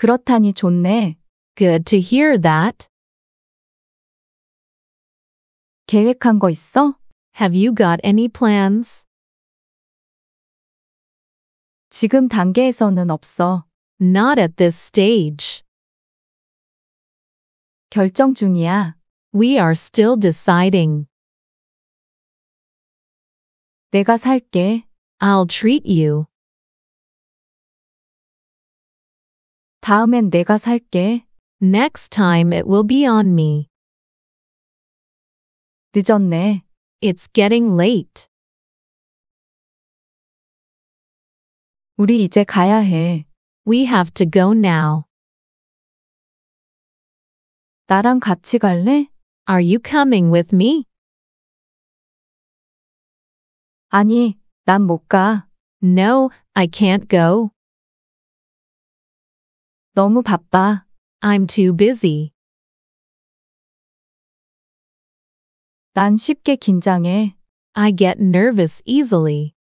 그렇다니 좋네. Good to hear that. 계획한 거 있어? Have you got any plans? 지금 단계에서는 없어. Not at this stage. 결정 중이야. We are still deciding. 내가 살게. I'll treat you. 다음엔 내가 살게. Next time it will be on me. 늦었네. It's getting late. 우리 이제 가야 해. We have to go now. 나랑 같이 갈래? Are you coming with me? 아니, 난 못 가. No, I can't go. 너무 바빠. I'm too busy. 난 쉽게 긴장해. I get nervous easily.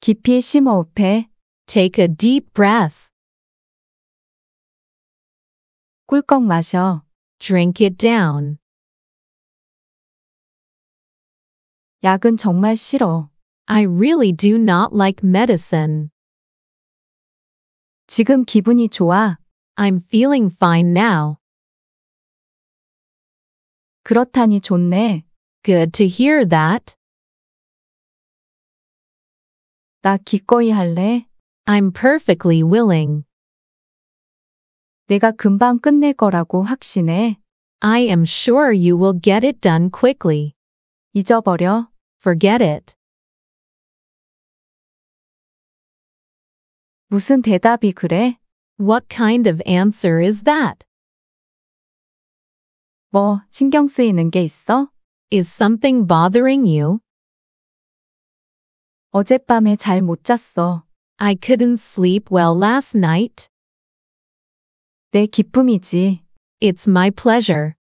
깊이 심호흡해. Take a deep breath. 꿀꺽 마셔. Drink it down. 약은 정말 싫어. I really do not like medicine. 지금 기분이 좋아. I'm feeling fine now. 그렇다니 좋네. Good to hear that. 나 기꺼이 할래. I'm perfectly willing. 내가 금방 끝낼 거라고 확신해. I am sure you will get it done quickly. 잊어버려. Forget it. 무슨 대답이 그래? What kind of answer is that? 뭐, 신경 쓰이는 게 있어? Is something bothering you? 어젯밤에 잘 못 잤어. I couldn't sleep well last night. 내 기쁨이지. It's my pleasure.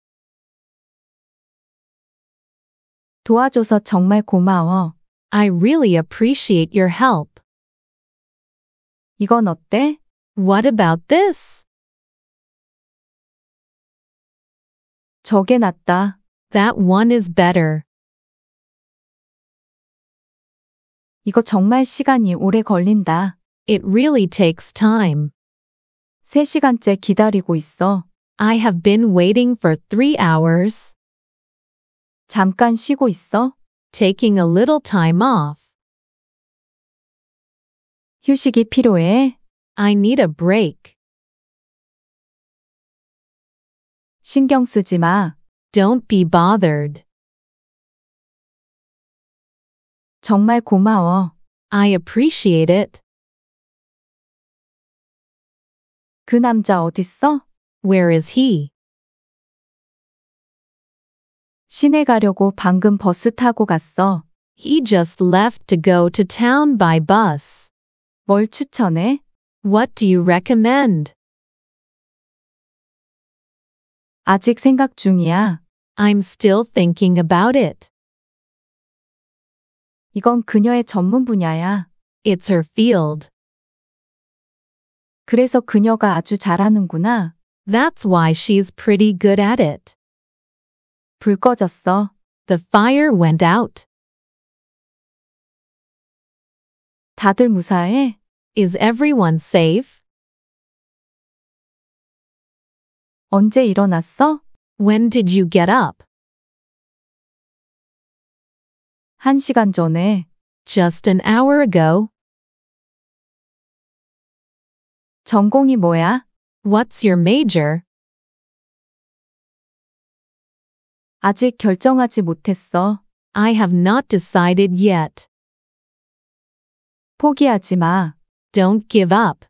도와줘서 정말 고마워. I really appreciate your help. 이건 어때? What about this? 저게 낫다. That one is better. 이거 정말 시간이 오래 걸린다. It really takes time. 세시간째 기다리고 있어. I have been waiting for three hours. 잠깐 쉬고 있어. Taking a little time off. 휴식이 필요해. I need a break. 신경 쓰지 마. Don't be bothered. 정말 고마워. I appreciate it. 그 남자 어딨어? Where is he? 시내 가려고 방금 버스 타고 갔어. He just left to go to town by bus. 뭘 추천해? What do you recommend? 아직 생각 중이야. I'm still thinking about it. 이건 그녀의 전문 분야야. It's her field. 그래서 그녀가 아주 잘하는구나. That's why she's pretty good at it. 불 꺼졌어. The fire went out. 다들 무사해? Is everyone safe? 언제 일어났어? When did you get up? 한 시간 전에. Just an hour ago. 전공이 뭐야? What's your major? 아직 결정하지 못했어. I have not decided yet. 포기하지 마. Don't give up.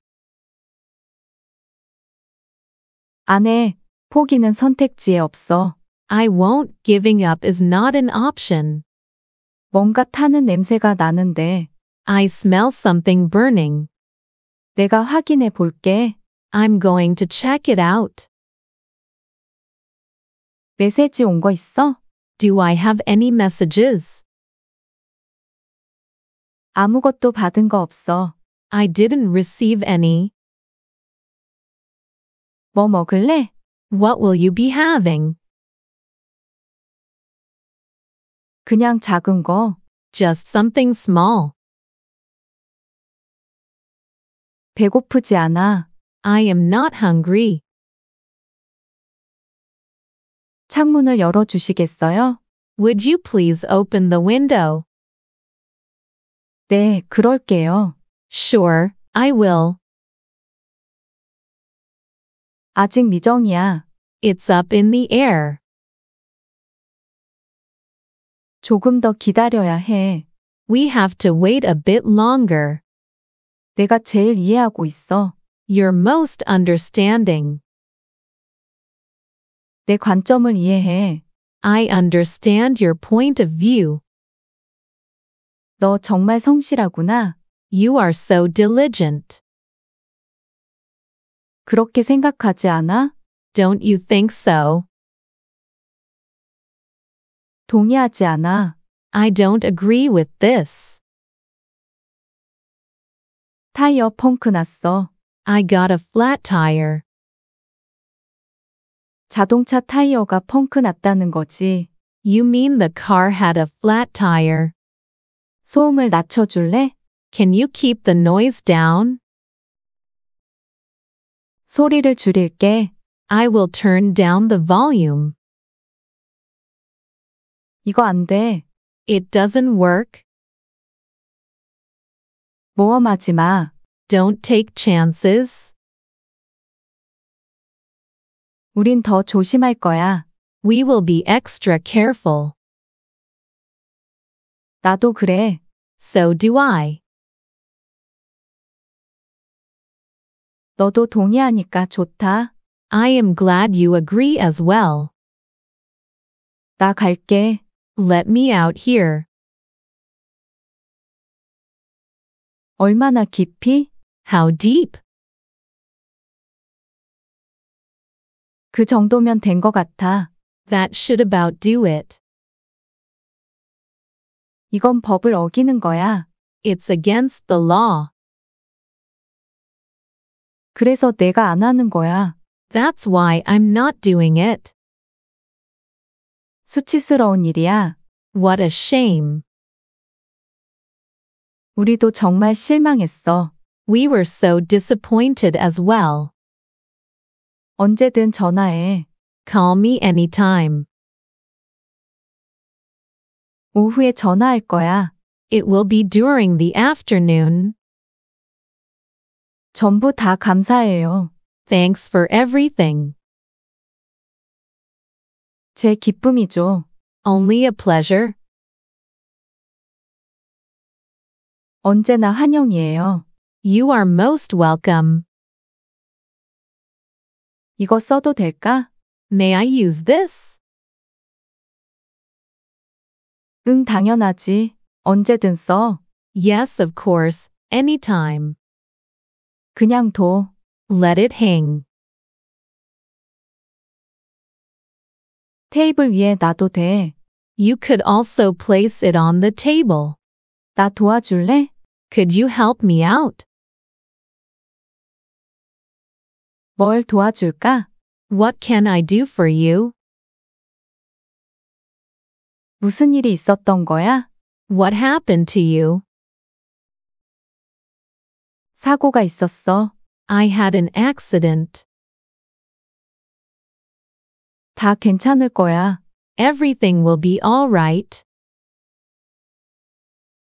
안 해. 포기는 선택지에 없어. I won't. Giving up is not an option. 뭔가 타는 냄새가 나는데. I smell something burning. 내가 확인해 볼게. I'm going to check it out. 메시지 온 거 있어? Do I have any messages? 아무것도 받은 거 없어. I didn't receive any. 뭐 먹을래? What will you be having? 그냥 작은 거. Just something small. 배고프지 않아. I am not hungry. 창문을 열어 주시겠어요? Would you please open the window? 네, 그럴게요. Sure, I will. 아직 미정이야. It's up in the air. 조금 더 기다려야 해. We have to wait a bit longer. 내가 제일 이해하고 있어. You're most understanding. 내 관점을 이해해. I understand your point of view. 너 정말 성실하구나. You are so diligent. 그렇게 생각하지 않아? Don't you think so? 동의하지 않아. I don't agree with this. 타이어 펑크 났어. I got a flat tire. 자동차 타이어가 펑크 났다는 거지. You mean the car had a flat tire. 소음을 낮춰줄래? Can you keep the noise down? 소리를 줄일게. I will turn down the volume. 이거 안 돼. It doesn't work. 모험하지 마. Don't take chances. 우린 더 조심할 거야. We will be extra careful. 나도 그래. So do I. 너도 동의하니까 좋다. I am glad you agree as well. 나 갈게. Let me out here. 얼마나 깊이? How deep? 그 정도면 된 것 같아. That should about do it. 이건 법을 어기는 거야. It's against the law. 그래서 내가 안 하는 거야. That's why I'm not doing it. 수치스러운 일이야. What a shame. 우리도 정말 실망했어. We were so disappointed as well. 언제든 전화해. Call me anytime. 오후에 전화할 거야. It will be during the afternoon. 전부 다 감사해요. Thanks for everything. 제 기쁨이죠. Only a pleasure. 언제나 환영이에요. You are most welcome. 이거 써도 될까? May I use this? 응, 당연하지. 언제든 써. Yes, of course. Anytime. 그냥 둬. Let it hang. 테이블 위에 놔도 돼. You could also place it on the table. 나 도와줄래? Could you help me out? 뭘 도와줄까? What can I do for you? 무슨 일이 있었던 거야? What happened to you? 사고가 있었어. I had an accident. 다 괜찮을 거야. Everything will be alright.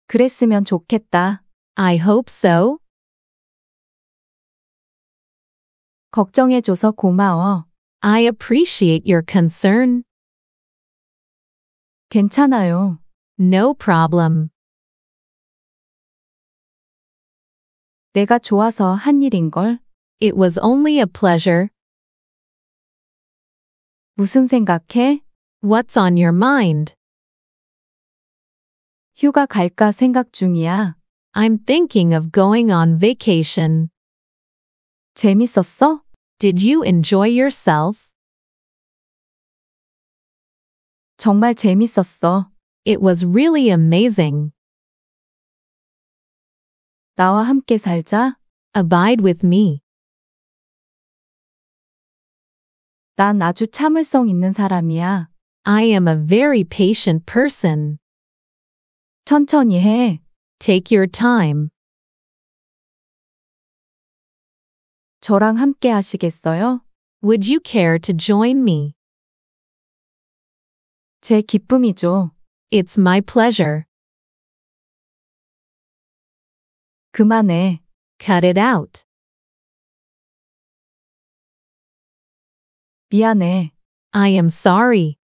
그랬으면 좋겠다. I hope so. 걱정해줘서 고마워. I appreciate your concern. 괜찮아요. No problem. 내가 좋아서 한 일인걸. It was only a pleasure. 무슨 생각해? What's on your mind? 휴가 갈까 생각 중이야. I'm thinking of going on vacation. 재밌었어? Did you enjoy yourself? 정말 재밌었어. It was really amazing. 나와 함께 살자. Abide with me. 난 아주 참을성 있는 사람이야. I am a very patient person. 천천히 해. Take your time. 저랑 함께 하시겠어요? Would you care to join me? 제 기쁨이죠. It's my pleasure. 그만해. Cut it out. 미안해. I am sorry.